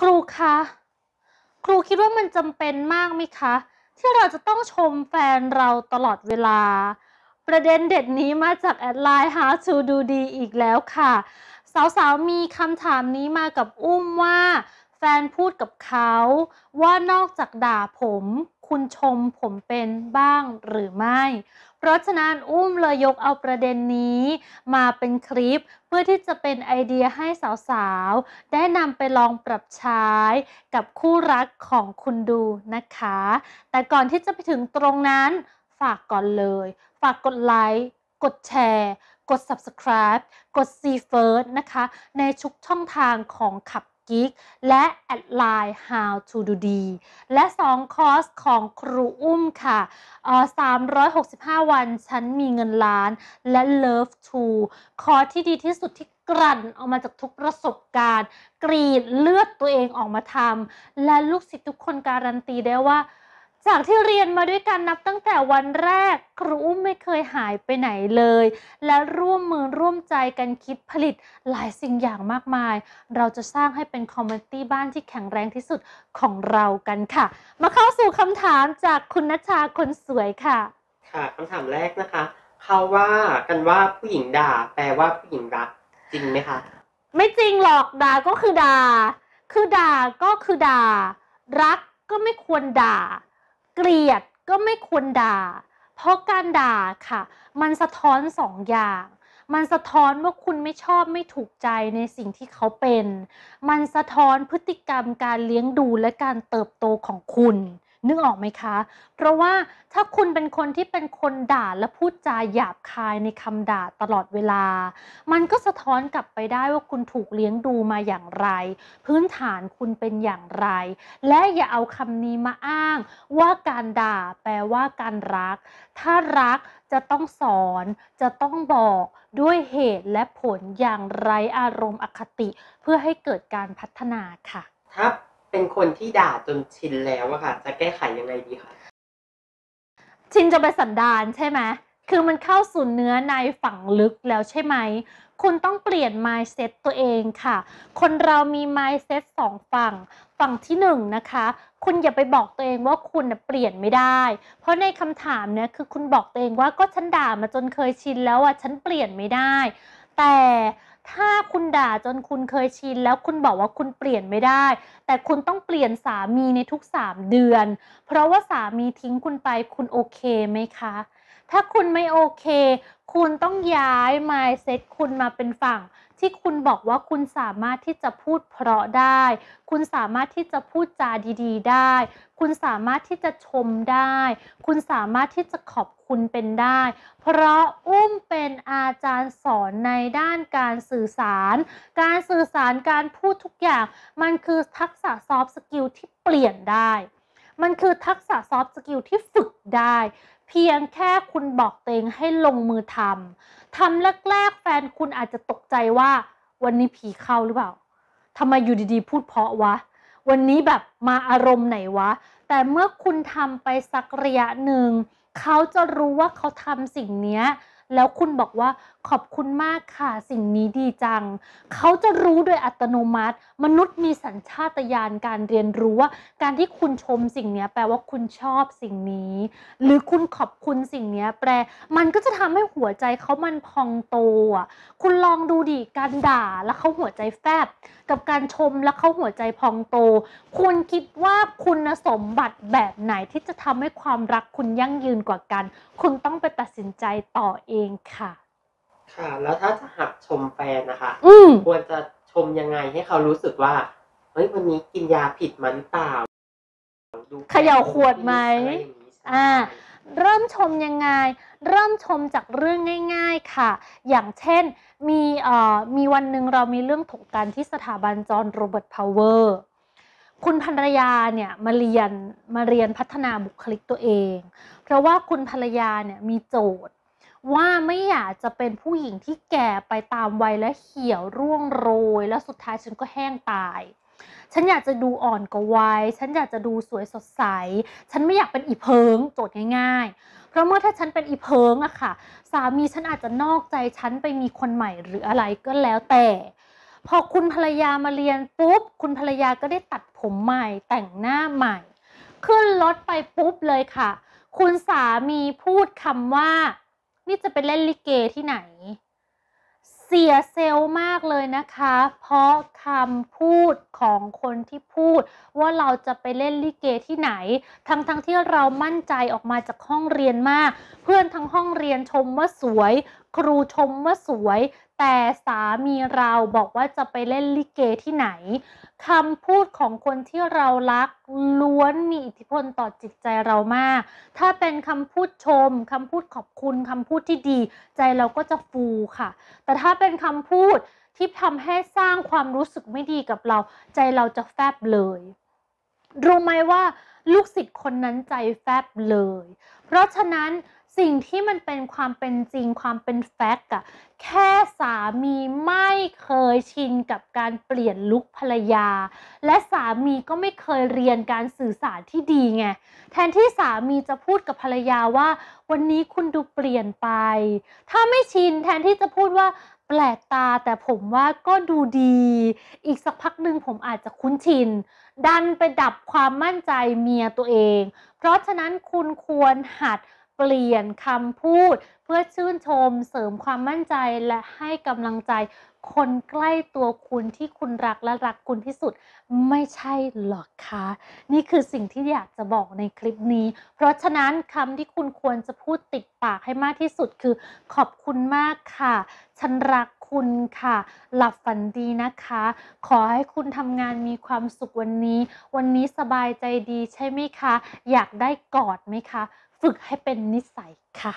ครูคะ ครูคิดว่ามันจำเป็นมากไหมคะ ที่เราจะต้องชมแฟนเราตลอดเวลา ประเด็นเด็ดนี้มาจากแอดไลน์ How to do ดีอีกแล้วค่ะ สาวๆ มีคำถามนี้มากับอุ้มว่า แฟนพูดกับเขาว่านอกจากด่าผม คุณชมผมเป็นบ้างหรือไม่พราะฉะนั้นอุ้มเลยยกเอาประเด็นนี้มาเป็นคลิปเพื่อที่จะเป็นไอเดียให้สาวๆ ได้นำไปลองปรับใช้กับคู่รักของคุณดูนะคะ แต่ก่อนที่จะไปถึงตรงนั้นฝากก่อนเลย ฝากกดไลค์ กดแชร์ กด subscribe กด see first นะคะ ในทุกช่องทางของขับ Geek และ a d line how to do d และ 2 คอร์สของครูอุ้มค่ะอ365 วันฉันมีเงินล้านและ Love to คอร์สที่ดีที่สุดที่กลั่นออกมาจากทุกประสบการณ์กรีดเลือดตัวเองออกมาทำและลูกศิษย์ทุกคนการันตีได้ว่าจากที่เรียนมาด้วยกันนับตั้งแต่วันแรก ครูอุ้มไม่เคยหายไปไหนเลย และร่วมมือร่วมใจกันคิดผลิต หลายสิ่งอย่างมากมาย เราจะสร้างให้เป็นคอมมูนิตี้บ้านที่แข็งแรงที่สุดของเรากันค่ะ มาเข้าสู่คำถามจากคุณนัชชาคนสวยค่ะ ค่ะคำถามแรกนะคะเขาว่ากันว่าผู้หญิงด่า แปลว่าผู้หญิงรัก จริงไหมคะ ไม่จริงหรอกด่าก็คือด่า คือด่าก็คือด่ารักก็ไม่ควรด่าเกลียดก็ไม่ควรด่า เพราะการด่าค่ะ มันสะท้อนสองอย่าง มันสะท้อนว่าคุณไม่ชอบไม่ถูกใจในสิ่งที่เขาเป็น มันสะท้อนพฤติกรรมการเลี้ยงดูและการเติบโตของคุณนึกออกไหมคะ เพราะว่าถ้าคุณเป็นคนที่เป็นคนด่าและพูดจาหยาบคายในคำด่าตลอดเวลา มันก็สะท้อนกลับไปได้ว่าคุณถูกเลี้ยงดูมาอย่างไร พื้นฐานคุณเป็นอย่างไร และอย่าเอาคำนี้มาอ้าง ว่าการด่าแปลว่าการรัก ถ้ารักจะต้องสอน จะต้องบอกด้วยเหตุและผลอย่างไรอารมณ์อคติ เพื่อให้เกิดการพัฒนาค่ะ ครับเป็นคนที่ด่าจนชินแล้วอะค่ะจะแก้ไขยังไงดีคะชินจะไปสันดานใช่ไหมคือมันเข้าสู่เนื้อในฝังลึกแล้วใช่ไหมคุณต้องเปลี่ยน mindset ตัวเองค่ะ คนเรามี mindset สองฝั่งฝั่งที่หนึ่งนะคะคุณอย่าไปบอกตัวเองว่าคุณเปลี่ยนไม่ได้ เพราะในคำถามเนี่ยคือคุณบอกตัวเองว่าก็ฉันด่ามาจนเคยชินแล้วอ่ะฉันเปลี่ยนไม่ได้ แต่ถ้าคุณด่าจนคุณเคยชิน แล้วคุณบอกว่าคุณเปลี่ยนไม่ได้ แต่คุณต้องเปลี่ยนสามีในทุกสามเดือน เพราะว่าสามีทิ้งคุณไปคุณโอเคไหมคะ ถ้าคุณไม่โอเคคุณต้องย้าย mindset คุณมาเป็นฝั่ง ที่คุณบอกว่าคุณสามารถที่จะพูดเพราะได้ คุณสามารถที่จะพูดจาดีๆ ได้ คุณสามารถที่จะชมได้ คุณสามารถที่จะขอบคุณเป็นได้ เพราะอุ้มเป็นอาจารย์สอนในด้านการสื่อสาร การสื่อสารการพูดทุกอย่าง มันคือทักษะซอฟต์สกิลที่เปลี่ยนได้ มันคือทักษะซอฟต์สกิลที่ฝึกได้เพียงแค่คุณบอกตัวเองให้ลงมือทำ ทำแรก ๆ แฟนคุณอาจจะตกใจว่า วันนี้ผีเข้าหรือเปล่า ทำไมอยู่ดีๆพูดเพาะวะ วันนี้แบบมาอารมณ์ไหนวะ แต่เมื่อคุณทำไปสักระยะหนึ่ง เขาจะรู้ว่าเขาทำสิ่งนี้ แล้วคุณบอกว่าขอบคุณมากค่ะ สิ่งนี้ดีจังเขาจะรู้โดยอัตโนมัติ มนุษย์มีสัญชาตญาณการเรียนรู้ว่า การที่คุณชมสิ่งนี้แปลว่าคุณชอบสิ่งนี้ หรือคุณขอบคุณสิ่งนี้แปลมันก็จะทำให้หัวใจเขามันพองโตอ่ะคุณลองดูดิการด่า แล้วเขาหัวใจแฟบ กับการชมแล้วเขาหัวใจพองโต คุณคิดว่าคุณสมบัติแบบไหนที่จะทำให้ความรักคุณยั่งยืนกว่ากัน คุณต้องไปตัดสินใจต่อเองค่ะค่ะแล้วถ้าจะหักชมแฟนนะคะอืควรจะชมยังไงให้เขารู้สึกว่าเฮ้ยวันนี้กินยาผิดมันเปล่าเขย่าขวดไหมอ่าเริ่มชมยังไง เริ่มชมจากเรื่องง่าย ๆค่ะ อย่างเช่นมีเอ่อมีวันหนึ่งเรามีเรื่องถกกันที่สถาบันจอห์นโรเบิร์ตพาวเวอร์คุณภรรยาเนี่ยมาเรียนมาเรียนพัฒนาบุคลิกตัวเอง เพราะว่าคุณภรรยาเนี่ยมีโจทย์ว่าไม่อยากจะเป็นผู้หญิงที่แก่ไปตามวัยและเหี่ยวร่วงโรย แล้วสุดท้ายฉันก็แห้งตาย ฉันอยากจะดูอ่อนกว่าวัย ฉันอยากจะดูสวยสดใส ฉันไม่อยากเป็นอีเพิงโจทย์ง่าย ๆ เพราะเมื่อถ้าฉันเป็นอีเพิงอะค่ะ สามีฉันอาจจะนอกใจฉันไปมีคนใหม่หรืออะไรก็แล้วแต่ พอคุณภรรยามาเรียนปุ๊บ คุณภรรยาก็ได้ตัดผมใหม่แต่งหน้าใหม่ ขึ้นรถไปปุ๊บเลยค่ะ คุณสามีพูดคำว่านี่จะไปเล่นลิเกที่ไหน เสียเซลมากเลยนะคะ เพราะคำพูดของคนที่พูดว่าเราจะไปเล่นลิเกที่ไหนทั้งๆทที่เรามั่นใจออกมาจากห้องเรียนมาก เพื่อนทั้งห้องเรียนชมว่าสวย ครูชมว่าสวยแต่สามีเราบอกว่าจะไปเล่นลิเกที่ไหนคำพูดของคนที่เรารักล้วนมีอิทธิพลต่อจิตใจเรามาก ถ้าเป็นคำพูดชมคำพูดขอบคุณคำพูดที่ดีใจเราก็จะฟูค่ะ แต่ถ้าเป็นคำพูดที่ทำให้สร้างความรู้สึกไม่ดีกับเราใจเราจะแฟบเลย รู้ไหมว่าลูกศิษย์คนนั้นใจแฟบเลยเพราะฉะนั้นสิ่งที่มันเป็นความเป็นจริงความเป็นแฟกต์อะแค่สามีไม่เคยชินกับการเปลี่ยนลุคภรรยา และสามีก็ไม่เคยเรียนการสื่อสารที่ดีไง แทนที่สามีจะพูดกับภรรยาว่า วันนี้คุณดูเปลี่ยนไป ถ้าไม่ชิน แทนที่จะพูดว่าแปลกตาแต่ผมว่าก็ดูดี อีกสักพักหนึ่งผมอาจจะคุ้นชิน ดันไปดับความมั่นใจเมียตัวเอง เพราะฉะนั้นคุณควรหัดเปลี่ยนคำพูดเพื่อชื่นชมเสริมความมั่นใจและให้กำลังใจคนใกล้ตัวคุณที่คุณรักและรักคุณที่สุดไม่ใช่หรอกคะนี่คือสิ่งที่อยากจะบอกในคลิปนี้ เพราะฉะนั้นคำที่คุณควรจะพูดติดปากให้มากที่สุดคือขอบคุณมากค่ะ ฉันรักคุณค่ะ หลับฝันดีนะคะ ขอให้คุณทำงานมีความสุขวันนี้ วันนี้สบายใจดีใช่ไหมคะ อยากได้กอดไหมคะฝึกให้เป็นนิสัยค่ะ